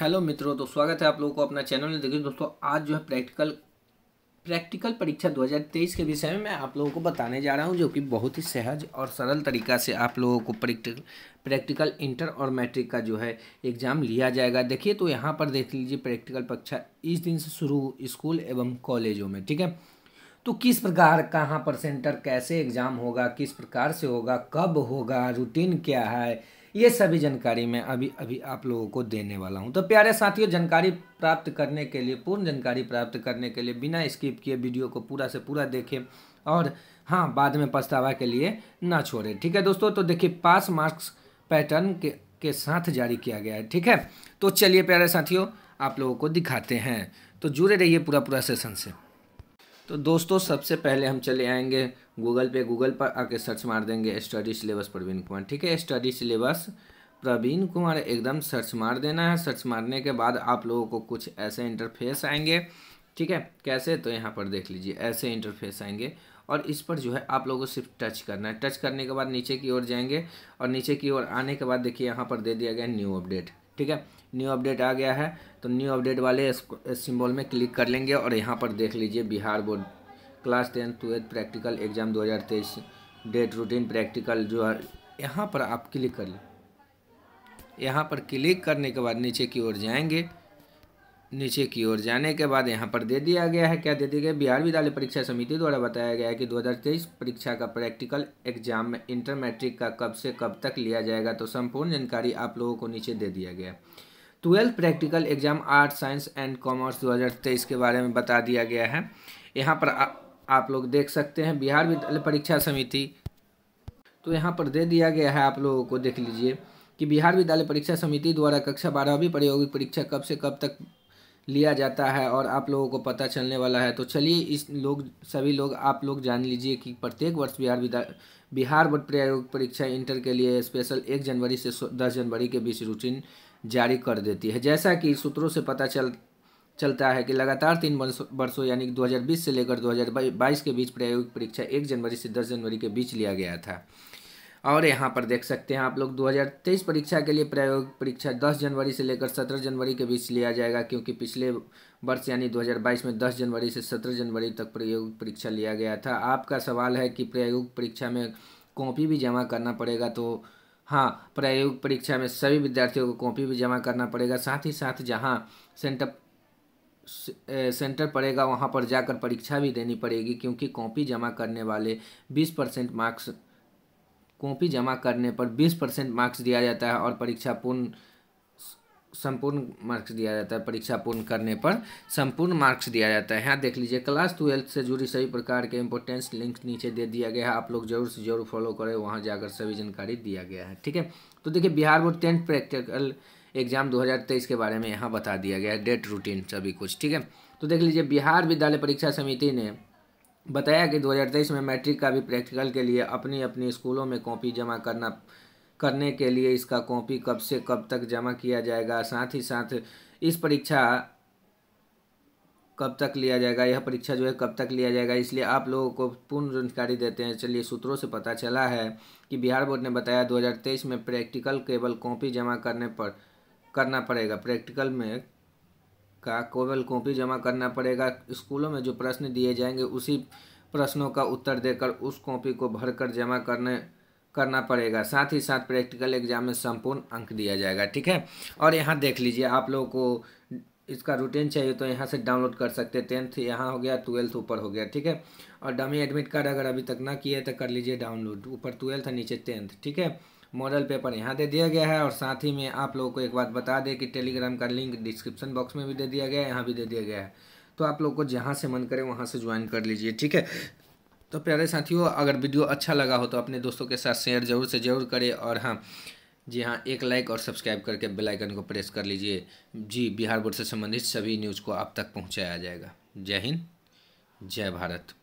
hello मित्रों तो स्वागत है आप लोगों को अपना चैनल में देखिए दोस्तों आज जो है प्रैक्टिकल प्रैक्टिकल परीक्षा 2023 के विषय में मैं आप लोगों को बताने जा रहा हूं जो कि बहुत ही सहज और सरल तरीका से आप लोगों को प्रैक्टिकल प्रैक्टिकल इंटर और मैट्रिक का जो है एग्ज़ाम लिया जाएगा देखिए तो यहाँ पर देख लीजिए प्रैक्टिकल परीक्षा इस दिन से शुरू स्कूल एवं कॉलेजों में ठीक है तो किस प्रकार कहाँ पर सेंटर कैसे एग्ज़ाम होगा किस प्रकार से होगा कब होगा रूटीन क्या है ये सभी जानकारी मैं अभी अभी आप लोगों को देने वाला हूँ तो प्यारे साथियों जानकारी प्राप्त करने के लिए पूर्ण जानकारी प्राप्त करने के लिए बिना स्किप किए वीडियो को पूरा से पूरा देखें और हाँ बाद में पछतावा के लिए ना छोड़ें ठीक है दोस्तों तो देखिए पास मार्क्स पैटर्न के के साथ जारी किया गया है ठीक है तो चलिए प्यारे साथियों आप लोगों को दिखाते हैं तो जुड़े रहिए पूरा पूरा सेशन से तो दोस्तों सबसे पहले हम चले आएंगे गूगल पे गूगल पर आके सर्च मार देंगे स्टडी सिलेबस प्रवीण कुमार ठीक है स्टडी सिलेबस प्रवीण कुमार एकदम सर्च मार देना है सर्च मारने के बाद आप लोगों को कुछ ऐसे इंटरफेस आएंगे ठीक है कैसे तो यहाँ पर देख लीजिए ऐसे इंटरफेस आएंगे और इस पर जो है आप लोगों को सिर्फ टच करना है टच करने के बाद नीचे की ओर जाएंगे और नीचे की ओर आने के बाद देखिए यहाँ पर दे दिया गया न्यू अपडेट ठीक है न्यू अपडेट आ गया है तो न्यू अपडेट वाले सिंबल में क्लिक कर लेंगे और यहाँ पर देख लीजिए Bihar board class tenth twelfth practical exam 2023 date routine practical जो है यहाँ पर आप क्लिक कर लें यहाँ पर क्लिक करने के बाद नीचे की ओर जाएंगे नीचे की ओर जाने के बाद यहाँ पर दे दिया गया है क्या दे दिया गया बिहार विद्यालय परीक्षा समिति द्वारा बताया गया है कि 2023 परीक्षा का प्रैक्टिकल एग्जाम में इंटर मैट्रिक का कब से कब तक लिया जाएगा तो संपूर्ण जानकारी आप लोगों को नीचे दे दिया गया है twelfth practical exam art science and commerce 2023 के बारे में बता दिया गया है यहाँ पर आ, आप लोग देख सकते हैं बिहार विद्यालय परीक्षा समिति तो यहाँ पर दे दिया गया है आप लोगों को देख लीजिए कि बिहार विद्यालय परीक्षा समिति द्वारा कक्षा बारहवीं प्रायोगिक परीक्षा कब से कब तक लिया जाता है और आप लोगों को पता चलने वाला है तो चलिए इस लोग सभी लोग आप लोग जान लीजिए कि प्रत्येक वर्ष बिहार विद्यालय बिहार बोर्ड प्रायोगिक परीक्षा इंटर के लिए स्पेशल एक जनवरी से दस जनवरी के बीच रूटीन जारी कर देती है जैसा कि सूत्रों से पता चल चलता है कि लगातार तीन वर्षों यानी 2020 से लेकर 2022 के बीच प्रायोगिक परीक्षा एक जनवरी से 10 जनवरी के बीच लिया गया था और यहाँ पर देख सकते हैं आप लोग 2023 परीक्षा के लिए प्रायोगिक परीक्षा 10 जनवरी से लेकर 17 जनवरी के बीच लिया जाएगा क्योंकि पिछले वर्ष यानी 2022 में 10 जनवरी से 17 जनवरी तक प्रायोगिक परीक्षा लिया गया था आपका सवाल है कि प्रायोगिक परीक्षा में कॉपी भी जमा करना पड़ेगा तो हाँ प्रायोगिक परीक्षा में सभी विद्यार्थियों को कॉपी भी जमा करना पड़ेगा साथ ही साथ जहाँ सेंटर सेंटर पड़ेगा वहाँ पर जाकर परीक्षा भी देनी पड़ेगी क्योंकि कॉपी जमा करने वाले बीस परसेंट मार्क्स कॉपी जमा करने पर बीस परसेंट मार्क्स दिया जाता है और परीक्षा पूर्ण संपूर्ण मार्क्स दिया जाता है परीक्षा पूर्ण करने पर संपूर्ण मार्क्स दिया जाता है यहाँ देख लीजिए क्लास ट्वेल्थ से जुड़ी सभी प्रकार के इंपोर्टेंस लिंक नीचे दे दिया गया है आप लोग जरूर से जरूर फॉलो करें वहाँ जाकर सभी जानकारी दिया गया है ठीक है तो देखिए Bihar board tenth practical exam दो के बारे में यहाँ बता दिया गया है डेट रूटीन सभी कुछ ठीक है तो देख लीजिए बिहार विद्यालय परीक्षा समिति ने बताया कि दो में मैट्रिक का भी प्रैक्टिकल के लिए अपनी अपनी स्कूलों में कॉपी जमा करना करने के लिए इसका कॉपी कब से कब तक जमा किया जाएगा साथ ही साथ इस परीक्षा कब तक लिया जाएगा यह परीक्षा जो है कब तक लिया जाएगा इसलिए आप लोगों को पूर्ण जानकारी देते हैं चलिए सूत्रों से पता चला है कि बिहार बोर्ड ने बताया 2023 में प्रैक्टिकल केवल कॉपी जमा करने पर करना पड़ेगा प्रैक्टिकल में का केवल कॉपी जमा करना पड़ेगा स्कूलों में जो प्रश्न दिए जाएंगे उसी प्रश्नों का उत्तर देकर उस कॉपी को भरकर जमा करने करना पड़ेगा साथ ही साथ प्रैक्टिकल एग्जाम में संपूर्ण अंक दिया जाएगा ठीक है और यहाँ देख लीजिए आप लोगों को इसका रूटीन चाहिए तो यहाँ से डाउनलोड कर सकते हैं टेंथ यहाँ हो गया ट्वेल्थ ऊपर हो गया ठीक है और डमी एडमिट कार्ड अगर अभी तक ना किए तो कर लीजिए डाउनलोड ऊपर ट्वेल्थ नीचे टेंथ ठीक है मॉडल पेपर यहाँ दे दिया गया है और साथ ही में आप लोगों को एक बात बता दें कि टेलीग्राम का लिंक डिस्क्रिप्शन बॉक्स में भी दे दिया गया है यहाँ भी दे दिया गया है तो आप लोग को जहाँ से मन करे वहाँ से ज्वाइन कर लीजिए ठीक है तो प्यारे साथियों अगर वीडियो अच्छा लगा हो तो अपने दोस्तों के साथ शेयर जरूर से ज़रूर करें और हाँ जी हाँ एक लाइक और सब्सक्राइब करके बेल आइकन को प्रेस कर लीजिए जी बिहार बोर्ड से संबंधित सभी न्यूज़ को आप तक पहुंचाया जाएगा जय हिंद जय भारत